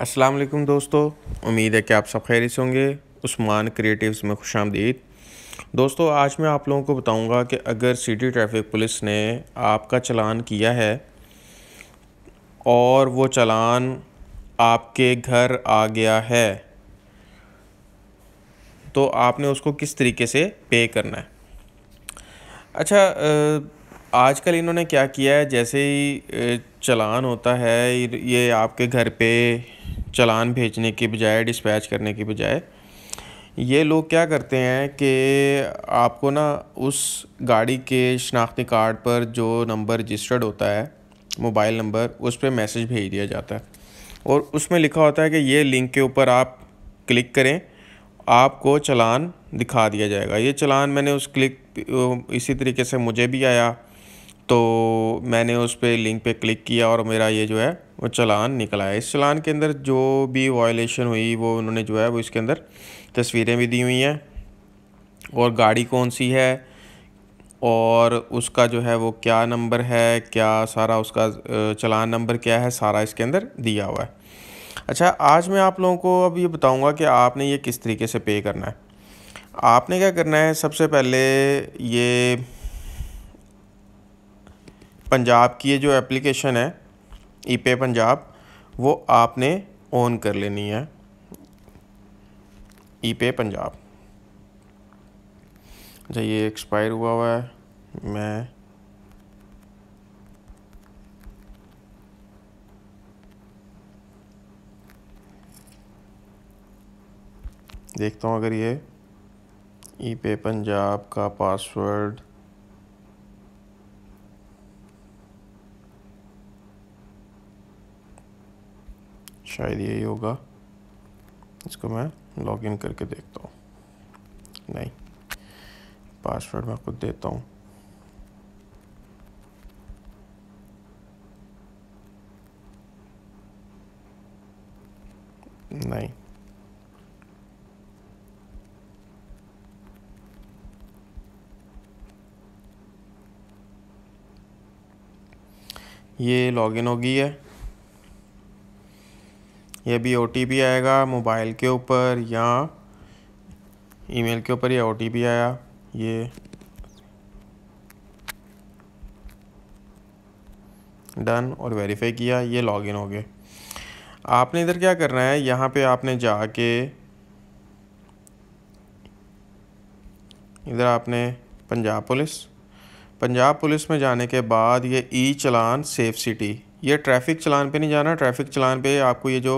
अस्सलाम वालेकुम दोस्तों उम्मीद है कि आप सब खैरियत होंगे उस्मान क्रिएटिव्स में खुश आमदीद दोस्तों आज मैं आप लोगों को बताऊंगा कि अगर सिटी ट्रैफिक पुलिस ने आपका चलान किया है और वो चलान आपके घर आ गया है तो आपने उसको किस तरीके से पे करना है अच्छा आजकल इन्होंने क्या किया है जैसे ही चलान होता है ये आपके घर पे चलान भेजने की बजाय डिस्पैच करने की बजाय ये लोग क्या करते हैं कि आपको ना उस गाड़ी के शनाख्ती कार्ड पर जो नंबर रजिस्टर्ड होता है मोबाइल नंबर उस पर मैसेज भेज दिया जाता है और उसमें लिखा होता है कि ये लिंक के ऊपर आप क्लिक करें आपको चलान दिखा दिया जाएगा ये चलान मैंने उस क्लिक इसी तरीके से मुझे भी आया तो मैंने उस पर लिंक पे क्लिक किया और मेरा ये जो है वो चलान निकला है इस चलान के अंदर जो भी वायलेशन हुई वो उन्होंने जो है वो इसके अंदर तस्वीरें भी दी हुई हैं और गाड़ी कौन सी है और उसका जो है वो क्या नंबर है क्या सारा उसका चलान नंबर क्या है सारा इसके अंदर दिया हुआ है अच्छा आज मैं आप लोगों को अब ये बताऊँगा कि आपने ये किस तरीके से पे करना है आपने क्या करना है सबसे पहले ये पंजाब की ये जो एप्लीकेशन है ई e पे पंजाब वो आपने ऑन कर लेनी है ई e पे पंजाब अच्छा ये एक्सपायर हुआ हुआ है मैं देखता हूँ अगर ये ई e पे पंजाब का पासवर्ड शायद यही होगा इसको मैं लॉग इन करके देखता हूँ नहीं पासवर्ड मैं खुद देता हूँ नहीं ये लॉगिन हो गई है ये भी ओ आएगा मोबाइल के ऊपर या ईमेल के ऊपर या ओ आया ये डन और वेरीफाई किया ये लॉगिन हो गए आपने इधर क्या करना है यहाँ पे आपने जाके इधर आपने पंजाब पुलिस पंजाब पुलिस में जाने के बाद ये ई चलान सेफ सिटी ये ट्रैफिक चलान पे नहीं जाना ट्रैफिक चलान पे आपको ये जो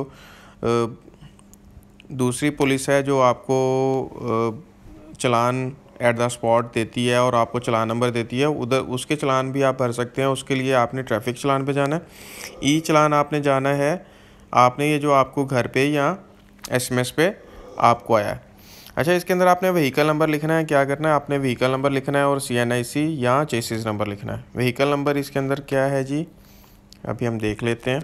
दूसरी पुलिस है जो आपको चलान एट द स्पॉट देती है और आपको चलान नंबर देती है उधर उसके चलान भी आप भर सकते हैं उसके लिए आपने ट्रैफिक चलान पे जाना है ई चलान आपने जाना है आपने ये जो आपको घर पे या एसएमएस पे आपको आया है अच्छा इसके अंदर आपने व्हीकल नंबर लिखना है क्या करना है आपने व्हीकल नंबर लिखना है और सी एन आई सी या चेसिस नंबर लिखना है व्हीकल नंबर इसके अंदर क्या है जी अभी हम देख लेते हैं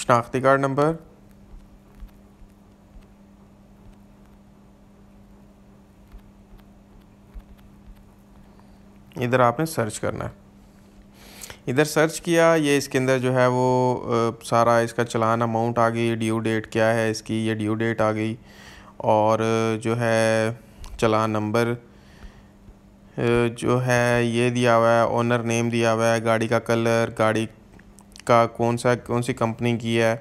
शनाख्ती कार्ड नंबर इधर आपने सर्च करना है इधर सर्च किया ये इसके अंदर जो है वो आ, सारा इसका चलान अमाउंट आ गई ड्यू डेट क्या है इसकी ये ड्यू डेट आ गई और जो है चलान नंबर जो है ये दिया हुआ है ओनर नेम दिया हुआ है गाड़ी का कलर गाड़ी का कौन सा कौन सी कंपनी की है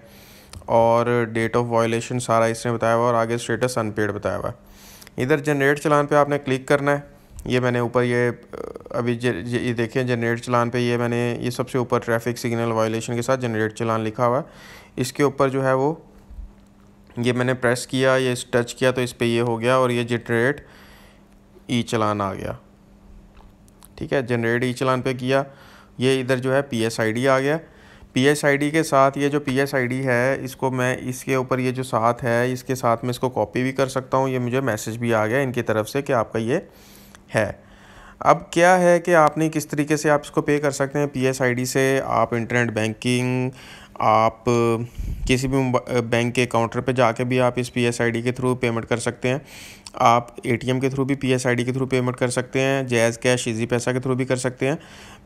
और डेट ऑफ वायलेशन सारा इसने बताया हुआ और आगे स्टेटस अनपेड बताया हुआ है इधर जनरेट चलान पे आपने क्लिक करना है ये मैंने ऊपर ये अभी ये देखें जनरेट चलान पे ये मैंने ये सबसे ऊपर ट्रैफिक सिग्नल वायोलेशन के साथ जनरेट चलान लिखा हुआ है इसके ऊपर जो है वो ये मैंने प्रेस किया ये टच किया तो इस पर ये हो गया और ये जनरेट ई चलान आ गया ठीक है जनरेट ई चलान पे किया ये इधर जो है पी एस आई डी आ गया पी एस आई डी के साथ ये जो पी एस आई डी है इसको मैं इसके ऊपर ये जो साथ है इसके साथ मैं इसको कॉपी भी कर सकता हूँ ये मुझे मैसेज भी आ गया इनकी तरफ से कि आपका ये है अब क्या है कि आपने किस तरीके से आप इसको पे कर सकते हैं पी एस आई डी से आप इंटरनेट बैंकिंग आप किसी भी बैंक के काउंटर पे जाके भी आप इस पी एस आई डी के थ्रू पेमेंट कर सकते हैं आप ए टी एम के थ्रू भी पी एस आई डी के थ्रू पेमेंट कर सकते हैं जैज़ कैश ईजी पैसा के थ्रू भी कर सकते हैं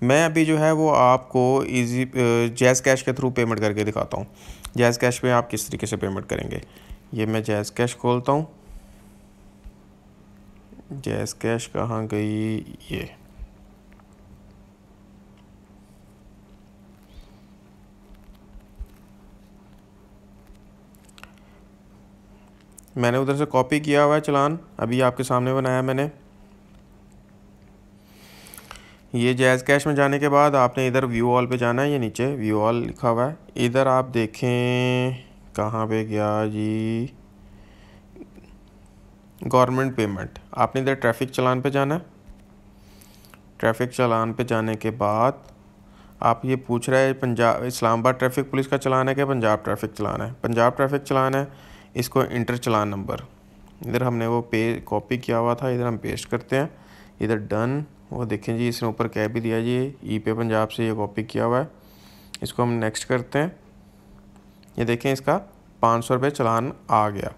मैं अभी जो है वो आपको ईजी जैज़ कैश के थ्रू पेमेंट करके दिखाता हूँ जैज़ कैश पर आप किस तरीके से पेमेंट करेंगे ये मैं जैज़ कैश खोलता हूँ गैस कैश कहाँ गई ये मैंने उधर से कॉपी किया हुआ है चलान अभी आपके सामने बनाया मैंने ये जैज़ कैश में जाने के बाद आपने इधर व्यू ऑल पे जाना है ये नीचे व्यू ऑल लिखा हुआ है इधर आप देखें कहाँ पे गया जी गवर्नमेंट पेमेंट आपने इधर ट्रैफिक चलान पे जाना है ट्रैफिक चलान पे जाने के बाद आप ये पूछ रहे हैं पंजाब इस्लामाबाद ट्रैफिक पुलिस का चलान है कि पंजाब ट्रैफिक चलान है पंजाब ट्रैफिक चलान है इसको इंटर चलान नंबर इधर हमने वो पे कॉपी किया हुआ था इधर हम पेस्ट करते हैं इधर डन वो देखें जी इसने ऊपर कह भी दिया जी ई पे पंजाब से ये कॉपी किया हुआ है इसको हम नेक्स्ट करते हैं ये देखें इसका पाँच सौ रुपये चलान आ गया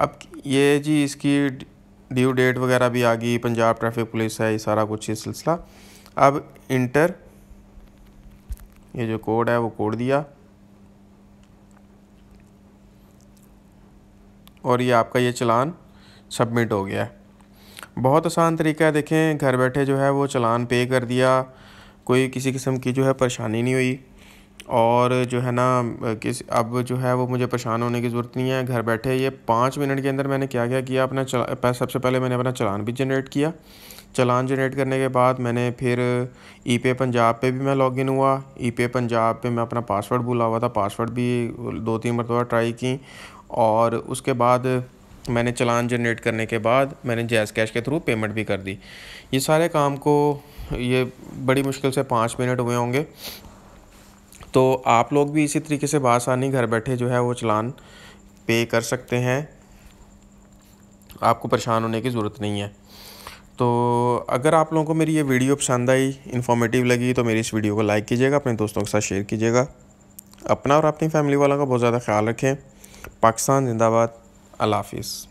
अब ये जी इसकी ड्यू डेट वगैरह भी आ गई पंजाब ट्रैफिक पुलिस है ये सारा कुछ ये सिलसिला अब इंटर ये जो कोड है वो कोड दिया और ये आपका ये चलान सबमिट हो गया है बहुत आसान तरीका है देखें घर बैठे जो है वो चलान पे कर दिया कोई किसी किस्म की जो है परेशानी नहीं हुई और जो है ना किस अब जो है वो मुझे परेशान होने की ज़रूरत नहीं है घर बैठे ये पाँच मिनट के अंदर मैंने क्या क्या किया अपना चला सबसे पहले मैंने अपना चलान भी जनरेट किया चलान जनरेट करने के बाद मैंने फिर ई e पे पंजाब पे भी मैं लॉगिन हुआ ई e पे पंजाब पे मैं अपना पासवर्ड भूला हुआ था पासवर्ड भी दो तीन मरतबा ट्राई की और उसके बाद मैंने चलान जनरेट करने के बाद मैंने जैज़ कैश के थ्रू पेमेंट भी कर दी ये सारे काम को ये बड़ी मुश्किल से पाँच मिनट हुए होंगे तो आप लोग भी इसी तरीके से बासानी घर बैठे जो है वो चलान पे कर सकते हैं आपको परेशान होने की ज़रूरत नहीं है तो अगर आप लोगों को मेरी ये वीडियो पसंद आई इन्फॉर्मेटिव लगी तो मेरी इस वीडियो को लाइक कीजिएगा अपने दोस्तों के साथ शेयर कीजिएगा अपना और अपनी फैमिली वालों का बहुत ज़्यादा ख्याल रखें पाकिस्तान जिंदाबाद अल्लाह हाफिज़